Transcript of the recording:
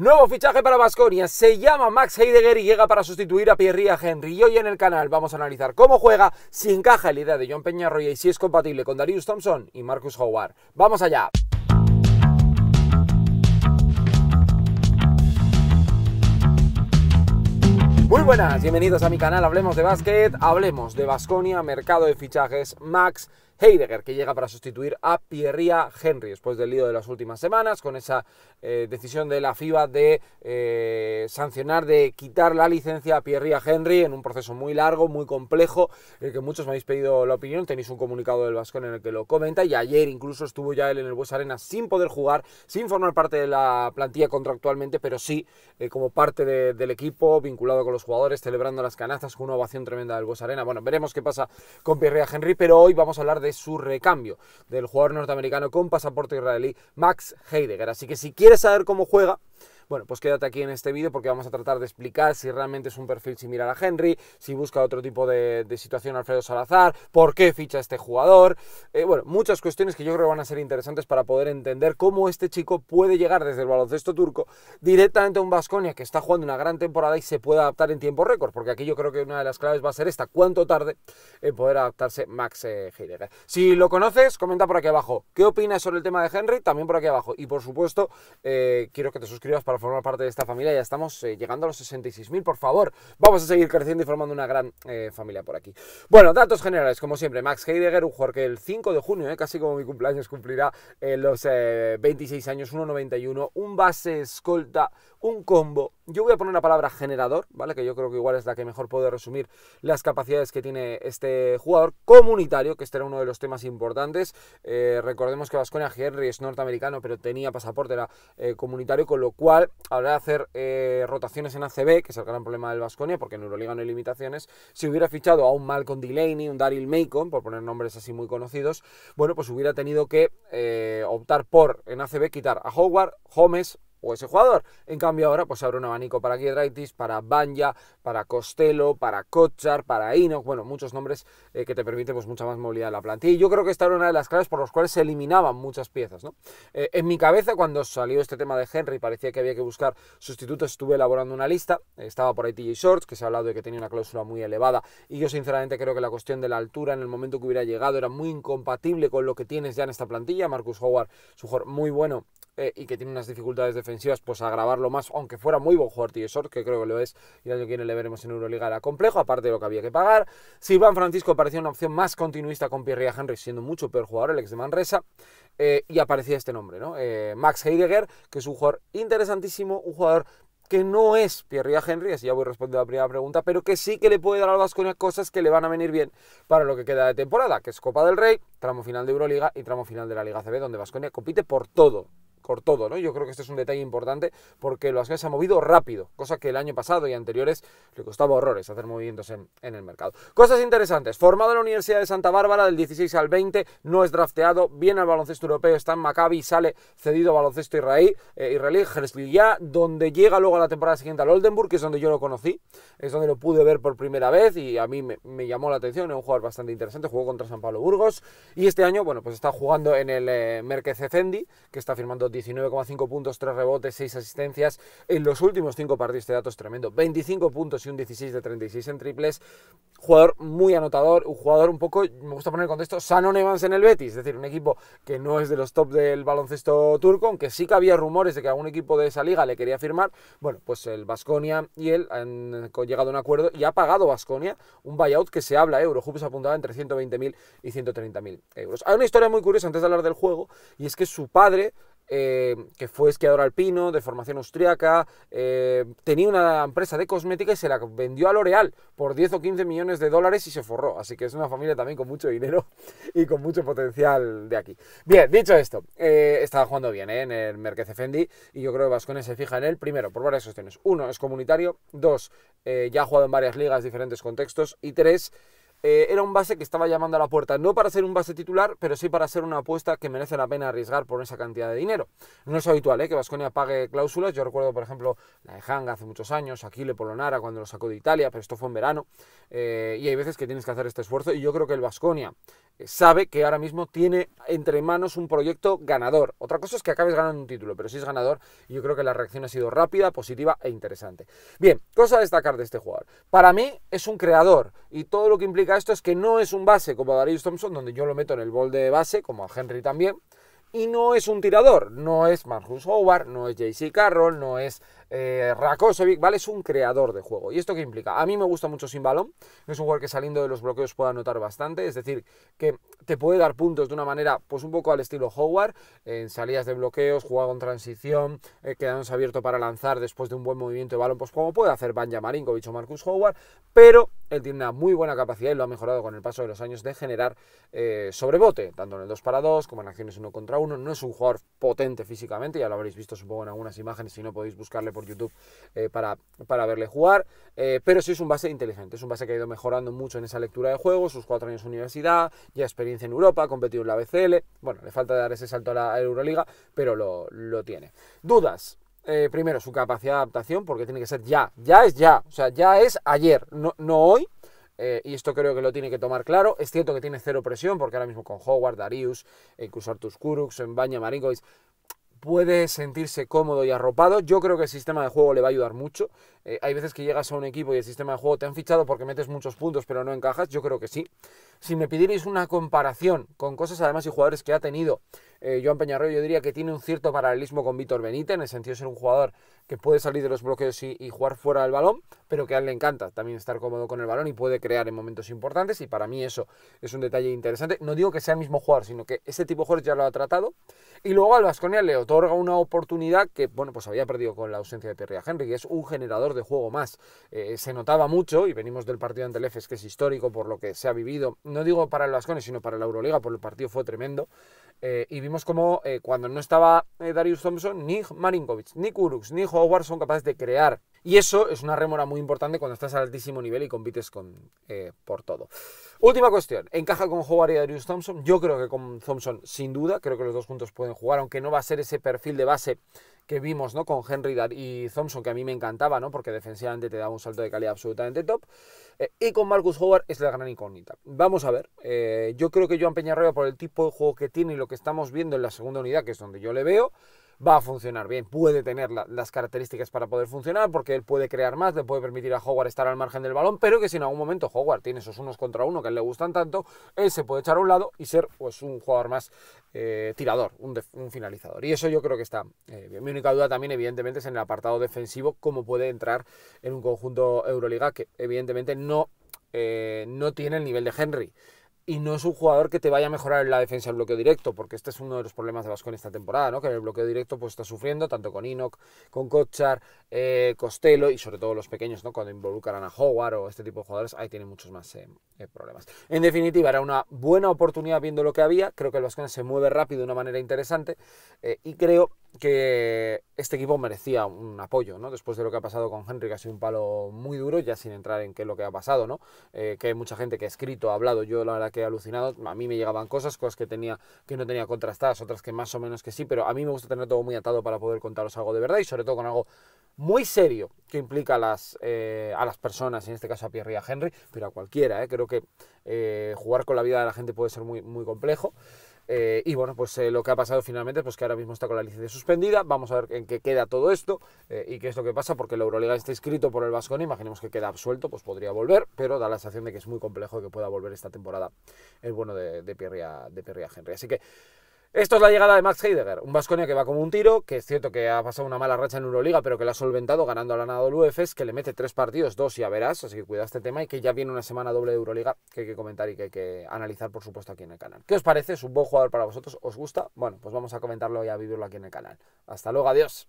Nuevo fichaje para Basconia se llama Max Heidegger y llega para sustituir a Pierre ria Henry. Y hoy en el canal vamos a analizar cómo juega, si encaja la idea de John Peñarroya y si es compatible con Darius Thompson y Marcus Howard. ¡Vamos allá! Muy buenas, bienvenidos a mi canal Hablemos de Básquet, hablemos de Basconia, mercado de fichajes, Max Heidegger, que llega para sustituir a Pierria Henry después del lío de las últimas semanas, con esa eh, decisión de la FIBA de eh, sancionar, de quitar la licencia a Pierria Henry en un proceso muy largo, muy complejo, que muchos me habéis pedido la opinión. Tenéis un comunicado del Vascón en el que lo comenta y ayer incluso estuvo ya él en el Bues Arena sin poder jugar, sin formar parte de la plantilla contractualmente, pero sí eh, como parte del equipo, vinculado con los jugadores, celebrando las canastas con una ovación tremenda del Bues Arena. Bueno, veremos qué pasa con Pierria Henry, pero hoy vamos a hablar de su recambio, del jugador norteamericano con pasaporte israelí, Max Heidegger. Así que si quieres saber cómo juega, bueno, pues quédate aquí en este vídeo porque vamos a tratar de explicar si realmente es un perfil similar a Henry, si busca otro tipo de, situación Alfredo Salazar, por qué ficha este jugador. Eh, bueno, muchas cuestiones que yo creo que van a ser interesantes para poder entender cómo este chico puede llegar desde el baloncesto turco directamente a un Vasconia que está jugando una gran temporada y se puede adaptar en tiempo récord, porque aquí yo creo que una de las claves va a ser esta, cuánto tarde en poder adaptarse Max eh, Heidegger. Si lo conoces, comenta por aquí abajo. ¿Qué opinas sobre el tema de Henry? También por aquí abajo. Y por supuesto, eh, quiero que te suscribas para formar parte de esta familia. Ya estamos eh, llegando a los 66.000, por favor. Vamos a seguir creciendo y formando una gran eh, familia por aquí. Bueno, datos generales, como siempre. Max Heidegger, un jugador que el 5 de junio, eh, casi como mi cumpleaños, cumplirá los 26 años, 1.91. Un base escolta un combo. Yo voy a poner una palabra generador, ¿vale? Que yo creo que igual es la que mejor puede resumir las capacidades que tiene este jugador comunitario, que este era uno de los temas importantes. Eh, recordemos que Vasconia Henry es norteamericano, pero tenía pasaporte, era eh, comunitario, con lo cual, habrá de hacer eh, rotaciones en ACB, que es el gran problema del Vasconia, porque en Euroliga no hay limitaciones, si hubiera fichado a un Malcolm Delaney, un Daryl Macon, por poner nombres así muy conocidos, bueno, pues hubiera tenido que optar por en ACB quitar a Howard, Holmes, o ese jugador. En cambio ahora pues abre un abanico para Giedraitis, para Banja para Costello, para Kochar, para Inok, bueno, muchos nombres eh, que te permiten pues mucha más movilidad en la plantilla. Y yo creo que esta era una de las claves por las cuales se eliminaban muchas piezas, ¿no? Eh, en mi cabeza cuando salió este tema de Henry parecía que había que buscar sustitutos, estuve elaborando una lista, estaba por ahí TJ Shorts, que se ha hablado de que tenía una cláusula muy elevada y yo sinceramente creo que la cuestión de la altura en el momento que hubiera llegado era muy incompatible con lo que tienes ya en esta plantilla, Marcus Howard, su jugador muy bueno eh, y que tiene unas dificultades defensivas, pues agravarlo más, aunque fuera muy buen jugador Tiesor, que creo que lo es, y el año que viene le veremos en Euroliga era complejo, aparte de lo que había que pagar. Silvan Francisco parecía una opción más continuista con Pierre Henry, siendo mucho peor jugador, el ex de Manresa, eh, y aparecía este nombre, ¿no? Eh, Max Heidegger, que es un jugador interesantísimo, un jugador que no es Pierre Henry, así ya voy respondiendo a la primera pregunta, pero que sí que le puede dar al Vasconia cosas que le van a venir bien para lo que queda de temporada, que es Copa del Rey, tramo final de Euroliga y tramo final de la Liga CB, donde Vasconia compite por todo, por todo, ¿no? Yo creo que este es un detalle importante porque lo ha movido rápido, cosa que el año pasado y anteriores le costaba horrores hacer movimientos en, el mercado. Cosas interesantes, formado en la Universidad de Santa Bárbara del 16 al 20, no es drafteado, viene al baloncesto europeo, está en Maccabi, sale cedido a baloncesto israelí, eh, ya, donde llega luego a la temporada siguiente al Oldenburg, que es donde yo lo conocí, es donde lo pude ver por primera vez y a mí me, llamó la atención, es un jugador bastante interesante, jugó contra San Pablo Burgos y este año, bueno, pues está jugando en el eh, Efendi, que está firmando 19,5 puntos, 3 rebotes, 6 asistencias. En los últimos 5 partidos, este dato es tremendo. 25 puntos y un 16 de 36 en triples. Jugador muy anotador, un jugador un poco, me gusta poner en contexto, Sanon Evans en el Betis. Es decir, un equipo que no es de los top del baloncesto turco, aunque sí que había rumores de que algún equipo de esa liga le quería firmar. Bueno, pues el basconia y él han llegado a un acuerdo y ha pagado basconia un buyout que se habla, eh, euro. se apuntaba entre 120.000 y 130.000 euros. Hay una historia muy curiosa antes de hablar del juego y es que su padre eh, que fue esquiador alpino, de formación austriaca, eh, tenía una empresa de cosmética y se la vendió a L'Oreal por 10 o 15 millones de dólares y se forró. Así que es una familia también con mucho dinero y con mucho potencial de aquí. Bien, dicho esto, eh, estaba jugando bien en el Merquez Fendi y yo creo que Vascones se fija en él, primero, por varias cuestiones. Uno, es comunitario. Dos, ya ha jugado en varias ligas, diferentes contextos. Y tres, eh, era un base que estaba llamando a la puerta, no para ser un base titular, pero sí para ser una apuesta que merece la pena arriesgar por esa cantidad de dinero. No es habitual eh, que Vasconia pague cláusulas, yo recuerdo por ejemplo la de Hanga hace muchos años, Aquile Polonara cuando lo sacó de Italia, pero esto fue en verano, eh, y hay veces que tienes que hacer este esfuerzo, y yo creo que el Basconia eh, sabe que ahora mismo tiene entre manos un proyecto ganador. Otra cosa es que acabes ganando un título, pero si es ganador, yo creo que la reacción ha sido rápida, positiva e interesante. Bien, cosa a destacar de este jugador. Para mí es un creador y todo lo que implica esto es que no es un base como Darius Thompson, donde yo lo meto en el bol de base, como a Henry también, y no es un tirador, no es Marcus Howard, no es JC Carroll, no es eh, Rakosevic, ¿vale? Es un creador de juego. ¿Y esto qué implica? A mí me gusta mucho sin balón. Es un jugador que saliendo de los bloqueos puede anotar bastante. Es decir, que te puede dar puntos de una manera, pues un poco al estilo Howard. En salidas de bloqueos, jugado en transición, eh, quedándose abierto para lanzar después de un buen movimiento de balón. Pues como puede hacer Banja Marinkovic o Marcus Howard. Pero él tiene una muy buena capacidad y lo ha mejorado con el paso de los años de generar eh, sobrebote, tanto en el 2 para 2 como en acciones 1 contra 1. No es un jugador potente físicamente, ya lo habréis visto supongo en algunas imágenes, si no podéis buscarle por YouTube eh, para, para, verle jugar. Eh, pero sí es un base inteligente, es un base que ha ido mejorando mucho en esa lectura de juegos, sus cuatro años de universidad, ya experiencia en Europa, ha competido en la BCL. Bueno, le falta dar ese salto a la Euroliga, pero lo, tiene. Dudas. Eh, primero, su capacidad de adaptación, porque tiene que ser ya, ya es ya, o sea, ya es ayer, no, hoy, y esto creo que lo tiene que tomar claro. Es cierto que tiene cero presión, porque ahora mismo con Howard, Darius, e incluso Artus Kuruks, en Baña Marinkovic, puede sentirse cómodo y arropado. Yo creo que el sistema de juego le va a ayudar mucho. Eh, hay veces que llegas a un equipo y el sistema de juego te han fichado porque metes muchos puntos pero no encajas. Yo creo que sí. Si me pidierais una comparación con cosas además y jugadores que ha tenido eh, Joan Peñarroyo, yo diría que tiene un cierto paralelismo con Víctor Benítez, en el sentido de ser un jugador que puede salir de los bloqueos y, jugar fuera del balón, pero que a él le encanta también estar cómodo con el balón y puede crear en momentos importantes y para mí eso es un detalle interesante. No digo que sea el mismo jugador, sino que ese tipo de jugadores ya lo ha tratado y luego al Vasconia le otorga una oportunidad que, bueno, pues había perdido con la ausencia de Terria Henry, que es un generador de juego más. Eh, se notaba mucho y venimos del partido ante el que es histórico por lo que se ha vivido, no digo para el Vasconia, sino para la Euroliga, por el partido fue tremendo. Eh, y vimos como eh, cuando no estaba eh, Darius Thompson, ni Marinkovic, ni Kuruks, ni Howard son capaces de crear y eso es una rémora muy importante cuando estás al altísimo nivel y compites eh, por todo. Última cuestión, ¿encaja con Howard y Darius Thompson? Yo creo que con Thompson, sin duda, creo que los dos juntos pueden jugar, aunque no va a ser ese perfil de base que vimos ¿no? con Henry y Thompson, que a mí me encantaba, ¿no? porque defensivamente te daba un salto de calidad absolutamente top. Eh, y con Marcus Howard es la gran incógnita. Vamos a ver, eh, yo creo que Joan Peñarroya, por el tipo de juego que tiene y lo que estamos viendo en la segunda unidad, que es donde yo le veo, va a funcionar bien. Puede tener las características para poder funcionar porque él puede crear más, le puede permitir a Howard estar al margen del balón, pero que si en algún momento Howard tiene esos unos contra uno que le gustan tanto, él se puede echar a un lado y ser pues, un jugador más eh, tirador, un, finalizador. Y eso yo creo que está eh, bien. Mi única duda también, evidentemente, es en el apartado defensivo, cómo puede entrar en un conjunto Euroliga que evidentemente no, eh, no tiene el nivel de Henry y no es un jugador que te vaya a mejorar en la defensa del bloqueo directo, porque este es uno de los problemas de Vasco en esta temporada, ¿no? Que en el bloqueo directo pues está sufriendo, tanto con Inok, con Kochar, Costelo eh, Costello y sobre todo los pequeños, ¿no? cuando involucran a Howard o este tipo de jugadores, ahí tienen muchos más eh, eh, problemas. En definitiva, era una buena oportunidad viendo lo que había, creo que el Vasconia se mueve rápido de una manera interesante y creo que este equipo merecía un apoyo, ¿no? Después de lo que ha pasado con Henry, que ha sido un palo muy duro, ya sin entrar en qué es lo que ha pasado, ¿no? que hay mucha gente que ha escrito, ha hablado, yo la verdad que he alucinado, a mí me llegaban cosas, cosas que tenía, que no tenía contrastadas, otras que más o menos que sí, pero a mí me gusta tener todo muy atado para poder contaros algo de verdad y sobre todo con algo muy serio que implica a las, eh, a las personas, en este caso a Pierre y a Henry, pero a cualquiera. Eh. Creo que eh, jugar con la vida de la gente puede ser muy, muy complejo. y bueno, pues lo que ha pasado finalmente, pues que ahora mismo está con la licencia suspendida. Vamos a ver en qué queda todo esto y qué es lo que pasa, porque la Euroliga está inscrito por el Vasconi. Imaginemos que queda absuelto, pues podría volver, pero da la sensación de que es muy complejo que pueda volver esta temporada el bueno de, de Pierre y a Henry. Así que esto es la llegada de Max Heidegger, un vasconio que va como un tiro, que es cierto que ha pasado una mala racha en Euroliga, pero que la ha solventado ganando a la nada UEFES, que le mete tres partidos, dos y a verás, así que cuidado este tema y que ya viene una semana doble de Euroliga que hay que comentar y que hay que analizar, por supuesto, aquí en el canal. ¿Qué os parece? ¿Es un buen jugador para vosotros? ¿Os gusta? Bueno, pues vamos a comentarlo y a vivirlo aquí en el canal. Hasta luego, adiós.